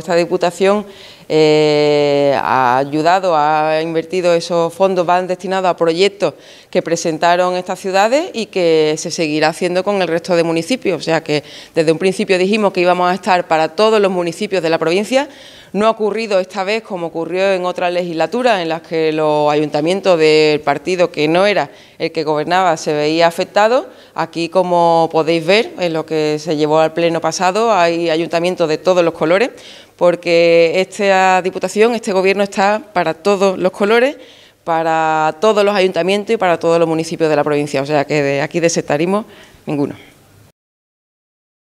Esta Diputación eh, ha ayudado, ha invertido esos fondos, van destinados a proyectos que presentaron estas ciudades y que se seguirá haciendo con el resto de municipios. O sea que desde un principio dijimos que íbamos a estar para todos los municipios de la provincia. No ha ocurrido esta vez como ocurrió en otras legislaturas en las que los ayuntamientos del partido que no era el que gobernaba se veía afectado Aquí, como podéis ver, en lo que se llevó al pleno pasado, hay ayuntamientos de todos los colores, porque esta diputación, este gobierno está para todos los colores, para todos los ayuntamientos y para todos los municipios de la provincia. O sea que de aquí de ninguno.